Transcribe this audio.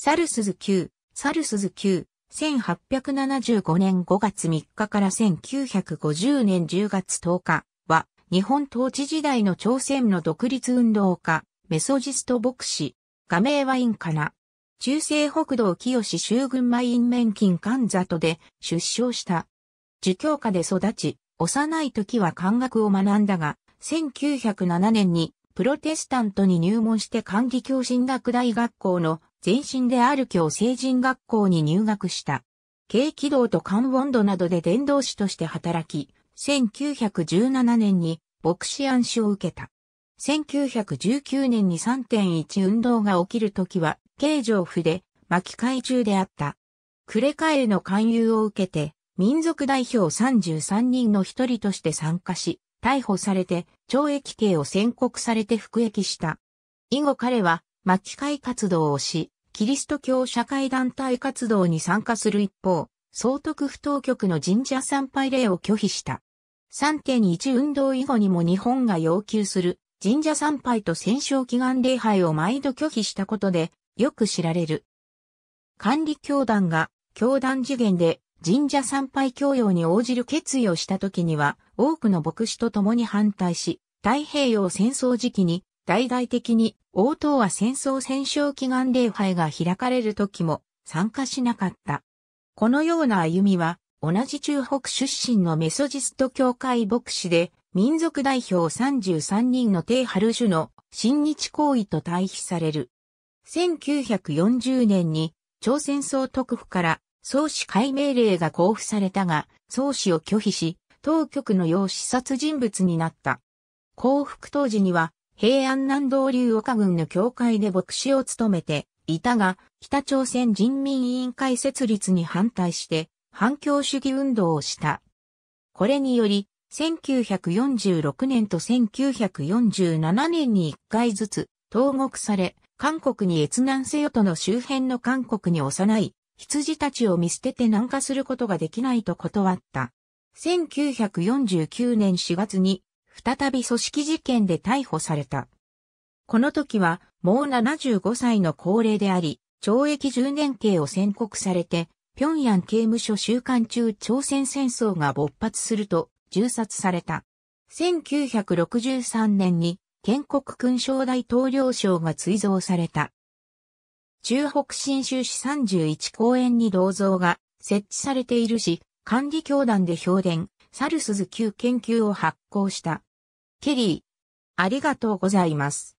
サルスズ級、サルスズ級、1875年5月3日から1950年10月10日は、日本統治時代の朝鮮の独立運動家、メソジスト牧師、画名はインカナ。中世北道清州軍マイン面金関里で出生した。儒教家で育ち、幼い時は漢学を学んだが、1907年にプロテスタントに入門して漢技教進学大学校の前身である教成人学校に入学した。軽軌道と関温度などで伝道師として働き、1917年に牧師暗視を受けた。1919年に3.1運動が起きるときは、軽乗府で巻き会中であった。クレカへの勧誘を受けて、民族代表33人の一人として参加し、逮捕されて、懲役刑を宣告されて服役した。以後彼は、町会活動をし、キリスト教社会団体活動に参加する一方、総督府当局の神社参拝令を拒否した。3.1運動以後にも日本が要求する神社参拝と戦勝祈願礼拝を毎度拒否したことでよく知られる。管理教団が教団次元で神社参拝教養に応じる決意をした時には多くの牧師と共に反対し、太平洋戦争時期に大々的に、王党は戦争戦勝祈願礼拝が開かれる時も参加しなかった。このような歩みは、同じ中北出身のメソジスト教会牧師で、民族代表33人のテイハルシュの親日行為と対比される。1940年に朝鮮総督府から総始解命令が交付されたが、総始を拒否し、当局の要視察人物になった。降伏当時には平安南道流岡郡の教会で牧師を務めていたが、北朝鮮人民委員会設立に反対して、反共主義運動をした。これにより、1946年と1947年に一回ずつ、投獄され、韓国に越南せよとの周辺の韓国に幼い羊たちを見捨てて南下することができないと断った。1949年4月に再び組織事件で逮捕された。この時はもう75歳の高齢であり、懲役10年刑を宣告されて、平壌刑務所収監中朝鮮戦争が勃発すると銃殺された。1963年に建国勲章大統領賞が追贈された。中北新州市31公園に銅像が設置されているし、管理教団で評伝、サルスズ級研究を発行した。ケリー。ありがとうございます。